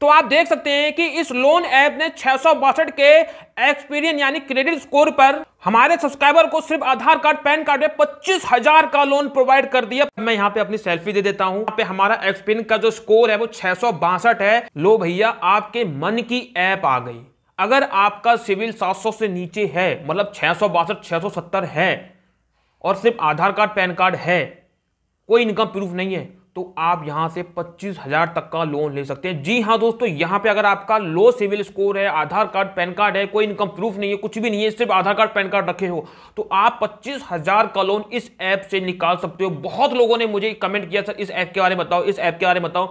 तो आप देख सकते हैं कि इस लोन ऐप ने छह के एक्सपीरियंस यानी क्रेडिट स्कोर पर हमारे सब्सक्राइबर को सिर्फ आधार कार्ड पैन कार्ड में पच्चीस हजार का लोन प्रोवाइड कर दिया मैं यहाँ पे अपनी सेल्फी दे देता हूँ पे हमारा एक्सपीरियंस का जो स्कोर है वो छह है लो भैया आपके मन की ऐप आ गई अगर आपका सिविल सात से नीचे है मतलब छह सौ है और सिर्फ आधार कार्ड पैन कार्ड है कोई इनकम प्रूफ नहीं है तो आप यहां से पच्चीस हजार तक का लोन ले सकते हैं जी हाँ दोस्तों यहां पे अगर आपका लो सिविल स्कोर है आधार कार्ड पैन कार्ड है कोई इनकम प्रूफ नहीं है कुछ भी नहीं है सिर्फ आधार कार्ड पैन कार्ड रखे हो तो आप पच्चीस हजार का लोन इस ऐप से निकाल सकते हो बहुत लोगों ने मुझे कमेंट किया सर इस ऐप के बारे में बताओ इस ऐप के बारे में बताओ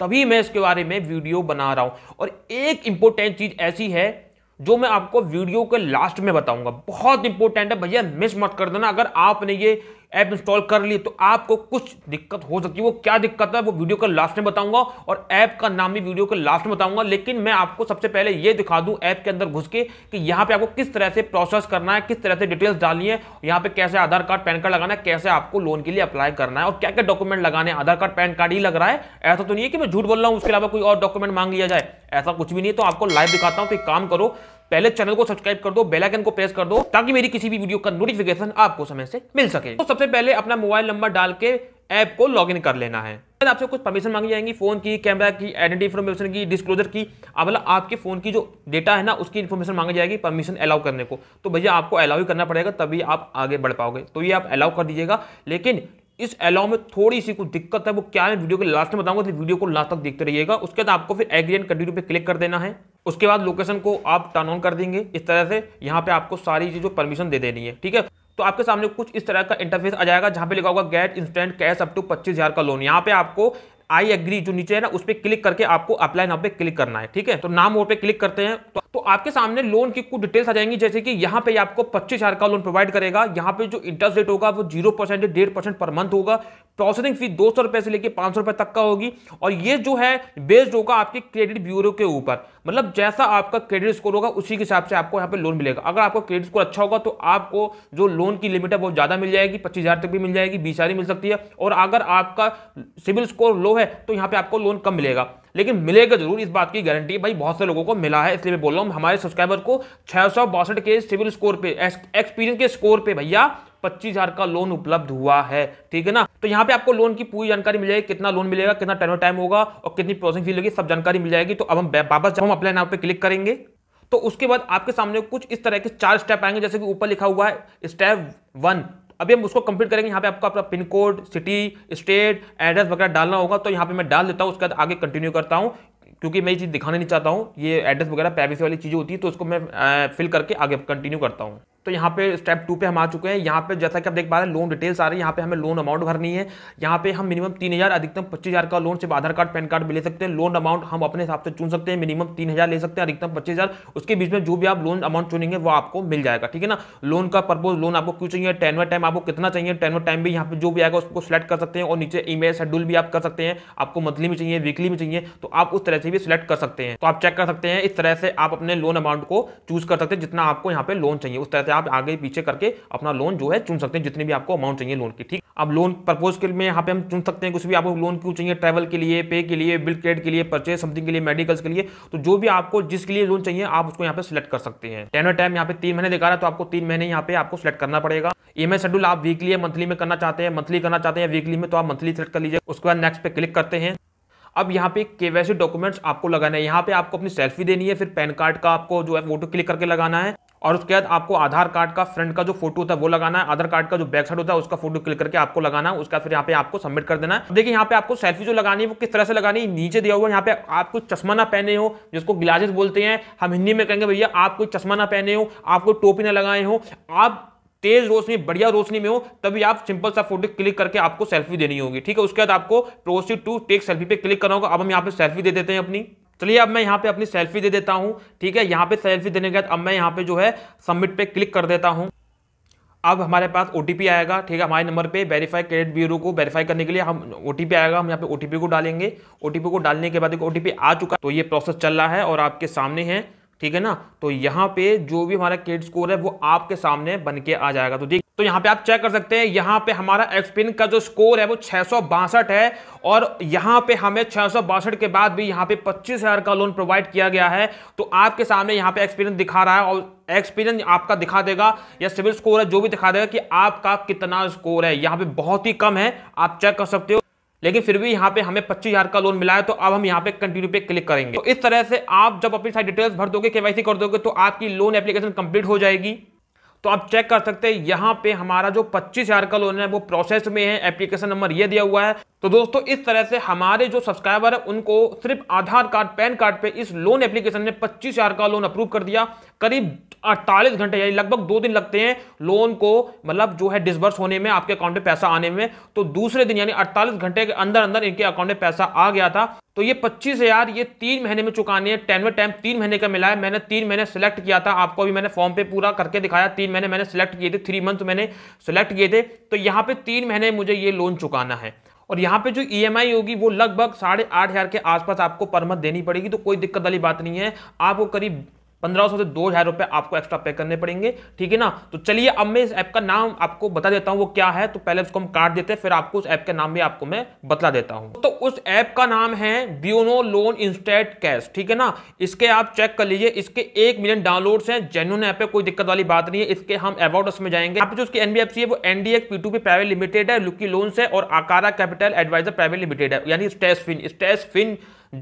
तभी मैं इसके बारे में वीडियो बना रहा हूं और एक इंपॉर्टेंट चीज ऐसी है जो मैं आपको वीडियो के लास्ट में बताऊंगा बहुत इंपॉर्टेंट है भैया मिस मत कर देना अगर आपने ये ऐप इंस्टॉल कर ली तो आपको कुछ दिक्कत हो सकती है वो क्या दिक्कत है वो वीडियो का लास्ट में बताऊंगा और ऐप का नाम भी वीडियो के लास्ट में बताऊंगा लेकिन मैं आपको सबसे पहले ये दिखा दूं ऐप के अंदर घुस के कि यहाँ पे आपको किस तरह से प्रोसेस करना है किस तरह से डिटेल्स डालनी है यहाँ पे कैसे आधार कार्ड पैन कार्ड लगाना है कैसे आपको लोन के लिए अप्लाई करना है और क्या क्या डॉक्यूमेंट लगाने आधार कार्ड पैन कार्ड ही लग रहा है ऐसा तो नहीं है कि मैं झूठ बोल रहा हूँ उसके अलावा कोई और डॉक्यूमेंट मांग लिया जाए ऐसा कुछ भी नहीं तो आपको लाइव दिखाता हूँ तो एक काम करो पहले चैनल को सब्सक्राइब कर दो बेल आइकन को प्रेस कर दो ताकि मेरी किसी भी वीडियो का नोटिफिकेशन आपको समय से मिल सके तो सबसे पहले अपना मोबाइल नंबर डाल के ऐप को लॉगिन कर लेना है आपसे कुछ परमिशन मांगी जाएंगी फोन की कैमरा की आइडेंटी इन्फॉर्मेशन की डिस्क्लोजर की मतलब आपके फोन की जो डेटा है ना उसकी इन्फॉर्मेशन मांगी जाएगी परमिशन अलाउ करने को तो भैया आपको अलाउ ही करना पड़ेगा तभी आप आगे बढ़ पाओगे तो ये आप अलाउ कर दीजिएगा लेकिन इस अलाउ में थोड़ी सी कुछ दिक्कत है वो क्या है वीडियो के लास्ट में बताऊंगा तो वीडियो को लास्ट तक देखते रहिएगा उसके बाद आपको फिर एग्री एंड कंटिन्यू पे क्लिक कर देना है उसके बाद लोकेशन को आप टर्न ऑन कर देंगे इस तरह से यहाँ पे आपको सारी चीज़ों परमिशन दे देनी है ठीक है तो आपके सामने कुछ इस तरह का इंटरफेस आ जाएगा जहाँ पे लिखा होगा get instant cash up to पच्चीस हज़ार का लोन यहाँ पे आपको आई एग्री जो नीचे है ना उस पर क्लिक करके आपको अप्लाई नाम पे क्लिक करना है ठीक है तो नाम वो पे क्लिक करते हैं तो, तो आपके सामने लोन की कुछ डिटेल्स आ जाएंगी जैसे कि यहाँ पे आपको पच्चीस हज़ार का लोन प्रोवाइड करेगा यहाँ पे जो इंटरेस्ट रेट होगा वो जीरो परसेंट डेढ़ परसेंट पर मंथ होगा प्रोसेसिंग फी दो सौ रुपये से लेकर पाँच सौ रुपये तक का होगी और ये जो है बेस्ड होगा आपके क्रेडिट ब्यूरो के ऊपर मतलब जैसा आपका क्रेडिट स्कोर होगा उसी के हिसाब से आपको यहाँ पे लोन मिलेगा अगर आपका क्रेडिट स्कोर अच्छा होगा तो आपको जो लोन की लिमिट है वो ज़्यादा मिल जाएगी पच्चीस हज़ार तक भी मिल जाएगी बीस हज़ार मिल सकती है और अगर आपका सिविल स्कोर लो है तो यहाँ पे आपको लोन कम मिलेगा लेकिन मिलेगा जरूर इस बात की गारंटी भाई बहुत से लोगों को मिला है इसलिए मैं बोल रहा हूँ हमारे सब्सक्राइबर को छः के सिविल स्कोर पे एक्सपीरियंस के स्कोर पे भैया पच्चीस हजार का लोन उपलब्ध हुआ है ठीक है ना तो यहाँ पे आपको लोन की पूरी जानकारी मिल जाएगी कितना लोन मिलेगा कितना टर्नर टाइम होगा और कितनी प्रोसेसिंग फीस लगेगी सब जानकारी मिल जाएगी तो अब हम वापस जब हम अपने नाम पे क्लिक करेंगे तो उसके बाद आपके सामने कुछ इस तरह के चार स्टेप आएंगे जैसे कि ऊपर लिखा हुआ है स्टेप वन अभी हम उसको कंप्लीट करेंगे यहाँ पे आपको अपना pin code city state address वगैरह डालना होगा तो यहाँ पे मैं डाल देता हूँ उसके बाद आगे कंटिन्यू करता हूँ क्योंकि मैं ये चीज़ दिखाना नहीं चाहता हूँ ये एड्रेस वगैरह प्राइवेसी वाली चीज़ें होती है तो उसको मैं फिल करके आगे कंटिन्यू करता हूँ तो यहाँ पे स्टेप टू पे हम आ चुके हैं यहाँ पे जैसा कि आप देख पा रहे हैं लोन डिटेल्स आ रही है यहाँ पे हमें लोन अमाउंट भरनी है यहाँ पे हम मिनिमम तीन हज़ार अधिकतम पच्चीस हज़ार का लोन सिर्फ आधार कार्ड पैन कार्ड भी ले सकते हैं लोन अमाउंट हम अपने हिसाब से चुन सकते हैं मिनिमम तीन हज़ार ले सकते हैं अधिकतम पच्चीस हज़ार उसके बीच में जो भी आप लोन अमाउंट चुनेंगे वो आपको मिल जाएगा ठीक है ना लोन का पर्पोज लोन आपको क्यों चाहिए टेनवा टाइम आपको कितना चाहिए टेनवा टाइम भी यहाँ पर जो भी आएगा उसको सिलेक्ट कर सकते हैं और नीचे ई शेड्यूल भी आप कर सकते हैं आपको मंथली में चाहिए वीकली में चाहिए तो आप उस तरह से भी सिलेक्ट कर सकते हैं तो आप चेक कर सकते हैं इस तरह से आप अपने लोन अमाउंट को चूज कर सकते हैं जितना आपको यहाँ पे लोन चाहिए उस तरह से आप आगे पीछे करके अपना लोन जो है चुन सकते हैं जितने भी आपको अमाउंट चाहिए लोन की ठीक अब लोन प्रपोज के लिए यहाँ पे हम चुन सकते हैं कुछ भी आपको लोन क्यों चाहिए ट्रैवल के लिए पे के लिए बिल क्रेडिट के लिए परचेज समथिंग के लिए मेडिकल्स के लिए तो जो भी आपको जिसके लिए लोन चाहिए आप उसको यहाँ पे सिलेक्ट कर सकते हैं टेनर टाइम यहाँ पे तीन महीने दिखा रहा है तो आपको तीन महीने यहाँ पे आपको सिलेक्ट करना पड़ेगा ईएमआई e शेड्यूल आप वीकली या मंथली में करना चाहते हैं मंथली करना चाहते हैं वीकली में तो आप मंथली सेलेक्ट कर लीजिए उसके बाद नेक्स्ट पे क्लिक करते हैं अब यहाँ पे के वैसे डॉक्यूमेंट्स आपको लगाना है यहाँ पे आपको अपनी सेल्फी देनी है फिर पैन कार्ड का आपको जो है फोटो क्लिक करके लगाना है और उसके बाद आपको आधार कार्ड का फ्रंट का जो फोटो होता है वो लगाना है आधार कार्ड का जो बैक साइड होता है उसका फोटो क्लिक करके आपको लगाना है उसका फिर यहाँ पे आपको सबमिट कर देना है देखिए यहाँ पे आपको सेल्फी जो लगानी है वो किस तरह से लगानी है नीचे दिया हुआ यहाँ पे आप चश्मा ना पहने हो जिसको ग्लासेस बोलते हैं हम हिंदी में कहेंगे भैया आप कोई चश्मा ना पहने हो आप कोई टोपी ना लगाए हो आप तेज रोशनी बढ़िया रोशनी में हो तभी आप सिंपल सा फोटो क्लिक करके आपको सेल्फी देनी होगी ठीक है उसके बाद आपको प्रोसीड टू टेक सेल्फी पे क्लिक करना होगा अब हम यहाँ पे सेल्फी दे देते हैं अपनी चलिए अब मैं यहाँ पे अपनी सेल्फी दे देता हूँ ठीक है यहाँ पे सेल्फी देने के बाद अब मैं यहाँ पे जो है सबमिट पे क्लिक कर देता हूँ अब हमारे पास ओ आएगा ठीक है हमारे नंबर पे वेरीफाई क्रेडिट ब्यूरो को वेरीफाई करने के लिए हम ओ आएगा हम यहाँ पे ओ को डालेंगे ओ को डालने के बाद एक ओ आ चुका तो ये प्रोसेस चल रहा है और आपके सामने है ठीक है ना तो यहाँ पे जो भी हमारा क्रेडिट स्कोर है वो आपके सामने बन के आ जाएगा तो देख तो यहाँ पे आप चेक कर सकते हैं यहाँ पे हमारा एक्सपिन का जो स्कोर है वो छः है और यहाँ पे हमें छः के बाद भी यहाँ पे पच्चीस हज़ार का लोन प्रोवाइड किया गया है तो आपके सामने यहाँ पे एक्सपीरियंस दिखा रहा है और एक्सपीरियंस आपका दिखा देगा या सिविल स्कोर है जो भी दिखा देगा कि आपका कितना स्कोर है यहाँ पे बहुत ही कम है आप चेक कर सकते हो लेकिन फिर भी यहाँ पे हमें पच्चीस हजार का लोन मिला है तो अब हम यहाँ पे कंटिन्यू पे क्लिक करेंगे तो इस तरह से आप जब अपनी सारी डिटेल्स भर दोगे केवाईसी कर दोगे तो आपकी लोन एप्लीकेशन कंप्लीट हो जाएगी तो आप चेक कर सकते हैं यहाँ पे हमारा जो पच्चीस हजार का लोन है वो प्रोसेस में है एप्लीकेशन नंबर ये दिया हुआ है तो दोस्तों इस तरह से हमारे जो सब्सक्राइबर है उनको सिर्फ आधार कार्ड पैन कार्ड पे इस लोन एप्लीकेशन ने पच्चीस हजार का लोन अप्रूव कर दिया करीब अड़तालीस घंटे यानी लगभग दो दिन लगते हैं लोन को मतलब जो है डिसबर्स होने में आपके अकाउंट में पैसा आने में तो दूसरे दिन यानी 48 घंटे के अंदर अंदर इनके अकाउंट में पैसा आ गया था तो ये पच्चीस हजार ये तीन महीने में चुकाने हैं टेनवे टाइम तीन महीने का मिला है मैंने तीन महीने सेलेक्ट किया था आपको भी मैंने फॉर्म पे पूरा करके दिखाया तीन महीने मैंने सेलेक्ट किए थे थ्री मंथ मैंने सेलेक्ट किए थे तो यहाँ पे तीन महीने मुझे ये लोन चुकाना है और यहाँ पे जो ई e होगी वो लगभग साढ़े आठ हज़ार के आसपास आपको परमत देनी पड़ेगी तो कोई दिक्कत वाली बात नहीं है आपको करीब पंद्रह सौ से दो हज़ार रुपए आपको एक्स्ट्रा पे करने पड़ेंगे ठीक है ना तो चलिए अब मैं इस ऐप का नाम आपको बता देता हूँ वो क्या है तो पहले उसको हम काट देते हैं फिर आपको उस ऐप का नाम भी आपको मैं बता देता हूँ तो उस ऐप का नाम है ब्यूनो लोन इंस्टेट कैश ठीक है ना इसके आप चेक कर लीजिए इसके एक मिलियन डाउनलोड है जेन्यून ऐप है कोई दिक्कत वाली बात नहीं है इसके हम अबाउट उसमें जाएंगे आप जो उसकी एनबीएफसी है वो NDA P two private limited है लुकी लोन है और Akara capital advisor private limited है यानी स्टेस फिन स्टेस फिन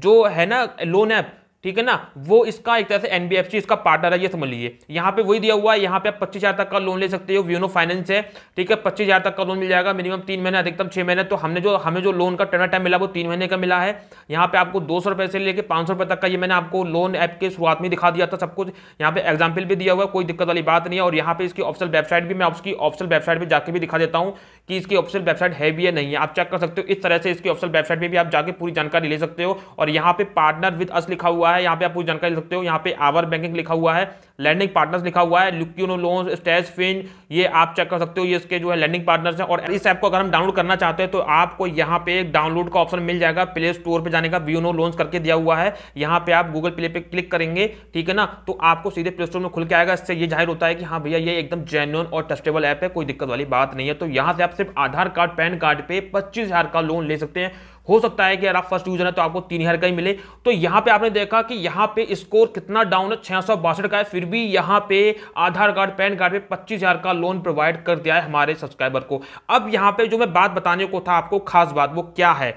जो है ना लोन ऐप ठीक है ना वो इसका एक तरह से एनबीएफसी इसका पार्टनर है ये समझ लीजिए यहाँ पे वही दिया हुआ है यहाँ पे आप पच्चीस हजार तक का लोन ले सकते हो व्यूनो फाइनेंस है ठीक है पच्चीस हजार तक का लोन मिल जाएगा मिनिमम तीन महीने अधिकतम छह महीने तो हमने जो हमें जो लोन का टर्नर टाइम मिला वो तीन महीने का मिला है यहाँ पे आपको दो सौ से लेकर पांच सौ तक का ये मैंने आपको लोन ऐप के शुरुआत में दिखा दिया था सब कुछ यहाँ पे एग्जाम्पल भी दिया हुआ है कोई दिक्कत वाली बात नहीं है और यहाँ पे इसकी ऑफिसल वेबसाइट भी मैं उसकी ऑफिसल वेबसाइट पर जाकर भी दिखा देता हूँ कि इसकी ऑफिशियल वेबसाइट है भी या नहीं है आप चेक कर सकते हो इस तरह से इसकी ऑफिशियल वेबसाइट में भी आप जाके पूरी जानकारी ले सकते हो और यहाँ पे पार्टनर विद अस लिखा हुआ है यहाँ पे आप पूरी जानकारी ले सकते हो यहाँ पे आवर बैंकिंग लिखा हुआ है लैंडिंग पार्टनर्स लिखा हुआ है लुक्यूनो लोन स्टेज फिन ये आप चेक कर सकते हो ये इसके जो है लैंडिंग पार्टनर्स हैं और इस ऐप को अगर हम डाउनलोड करना चाहते हैं तो आपको यहाँ पे एक डाउनलोड का ऑप्शन मिल जाएगा प्ले स्टोर पर जाने का व्यूनो लॉन्च करके दिया हुआ है यहाँ पे आप गूगल प्ले पे क्लिक करेंगे ठीक है ना तो आपको सीधे प्ले स्टोर में खुल के आएगा इससे ये जाहिर होता है कि हाँ भैया ये एकदम जेन्यून और ट्रस्टेबल ऐप है कोई दिक्कत वाली बात नहीं है तो यहाँ से आप सिर्फ आधार कार्ड पैन कार्ड पर पच्चीस का लोन ले सकते हैं हो सकता है कि अगर आप फर्स्ट यूजर है तो आपको तीन हजार का ही मिले तो यहां पे आपने देखा कि यहाँ पे स्कोर कितना डाउन है बासठ का है फिर भी यहाँ पे आधार कार्ड पैन कार्ड पे पच्चीस हजार का लोन प्रोवाइड कर दिया है हमारे सब्सक्राइबर को अब यहाँ पे जो मैं बात बताने को था आपको खास बात वो क्या है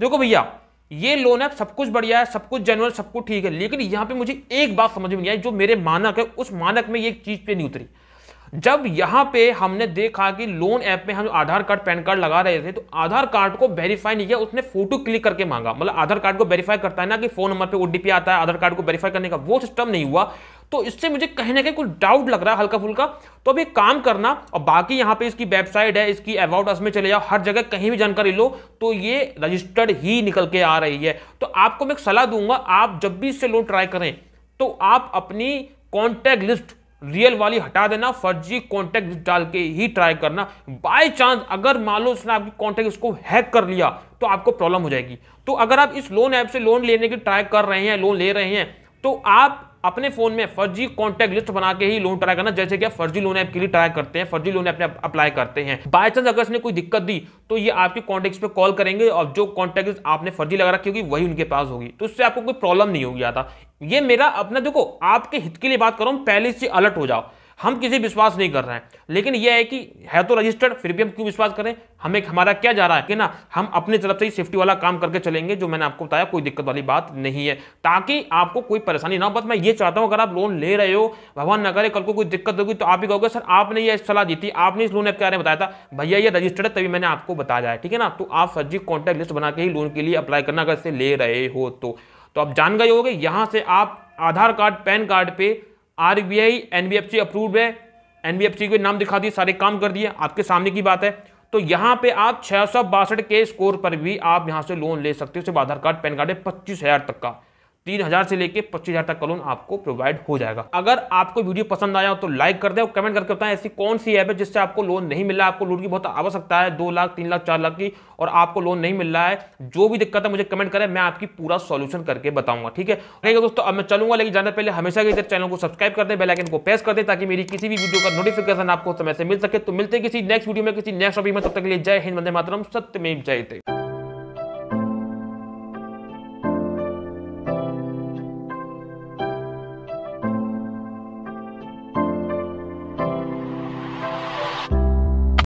देखो भैया ये लोन है सब कुछ बढ़िया है सब कुछ जेनुअन सब कुछ ठीक है लेकिन यहां पर मुझे एक बात समझ में नहीं आई जो मेरे मानक है उस मानक में एक चीज़ पे नहीं उतरी जब यहाँ पे हमने देखा कि लोन ऐप में हम आधार कार्ड पैन कार्ड लगा रहे थे तो आधार कार्ड को वेरीफाई नहीं किया उसने फोटो क्लिक करके मांगा मतलब आधार कार्ड को वेरीफाई करता है ना कि फोन नंबर पे ओटीपी आता है आधार कार्ड को वेरीफाई करने का वो सिस्टम नहीं हुआ तो इससे मुझे कहीं ना कहीं कुछ डाउट लग रहा है हल्का फुल्का तो अभी काम करना और बाकी यहाँ पे इसकी वेबसाइट है इसकी अबाउट अस में चले जाओ हर जगह कहीं भी जानकारी लो तो ये रजिस्टर्ड ही निकल के आ रही है तो आपको मैं एक सलाह दूंगा आप जब भी इससे लोन ट्राई करें तो आप अपनी कॉन्टैक्ट लिस्ट रियल वाली हटा देना फर्जी कॉन्टैक्ट डाल के ही ट्राई करना बाय चांस अगर मान लो उसने आपकी कॉन्टैक्ट उसको हैक कर लिया तो आपको प्रॉब्लम हो जाएगी तो अगर आप इस लोन ऐप से लोन लेने की ट्राई कर रहे हैं लोन ले रहे हैं तो आप अपने फोन में फर्जी कॉन्टैक्ट लिस्ट बना के ही लोन ट्राई करना जैसे कि आप फर्जी लोन ऐप के लिए ट्राई करते हैं फर्जी लोन ऐप में अप्लाई करते हैं बाय चांस अगर इसने कोई दिक्कत दी तो ये आपके कॉन्टैक्ट पे कॉल करेंगे और जो कॉन्टैक्ट आपने फर्जी लगा रखी होगी वही उनके पास होगी तो उससे आपको कोई प्रॉब्लम नहीं होगी आता ये मेरा अपना देखो आपके हित के लिए बात करो पहले से अलर्ट हो जाओ हम किसी विश्वास नहीं कर रहे हैं लेकिन यह है कि है तो रजिस्टर्ड फिर भी हम क्यों विश्वास करें हमें हमारा क्या जा रहा है कि ना हम अपनी तरफ से ही सेफ्टी वाला काम करके चलेंगे जो मैंने आपको बताया कोई दिक्कत वाली बात नहीं है ताकि आपको कोई परेशानी ना हो बस मैं ये चाहता हूँ अगर आप लोन ले रहे हो भगवान न करे कल को कोई दिक्कत होगी तो आप ही कहोगे सर आपने ये सलाह दी थी आपने इस लोन ऐप के बारे में बताया था भैया ये रजिस्टर्ड है तभी मैंने आपको बताया है ठीक है ना तो आप सर जी कॉन्टैक्ट लिस्ट बना के ही लोन के लिए अप्लाई करना अगर से ले रहे हो तो, तो आप जान गए होगे यहाँ से आप आधार कार्ड पैन कार्ड पर आरबीआई एनबीएफसी अप्रूव्ड है एनबीएफसी के नाम दिखा दिए सारे काम कर दिए आपके सामने की बात है तो यहाँ पे आप छः के स्कोर पर भी आप यहाँ से लोन ले सकते हो सिर्फ आधार कार्ड पैन कार्ड है पच्चीस हज़ार तक का तीन हजार से लेकर पच्चीस हजार तक का लोन आपको प्रोवाइड हो जाएगा अगर आपको वीडियो पसंद आया हो तो लाइक कर दे और कमेंट करके बताएं ऐसी कौन सी ऐप है जिससे आपको लोन नहीं मिला आपको लोन की बहुत आवश्यकता है दो लाख तीन लाख चार लाख की और आपको लोन नहीं मिल रहा है जो भी दिक्कत है मुझे कमेंट करें मैं आपकी पूरा सोल्यूशन करके बताऊंगा ठीक है दोस्तों अब मैं चलूंगा लेकिन जाने पहले हमेशा इधर चैनल को सब्सक्राइब कर दे बेलाइकन को प्रेस कर दे ताकि मेरी किसी भी वीडियो का नोटिफिकेशन आपको समय से मिल सके तो मिलते किसी नेक्स्ट वीडियो में किसी नेक्स्ट टॉपिक में तब तक लिए जय हिंद मंदिर मातरम सत्य में जय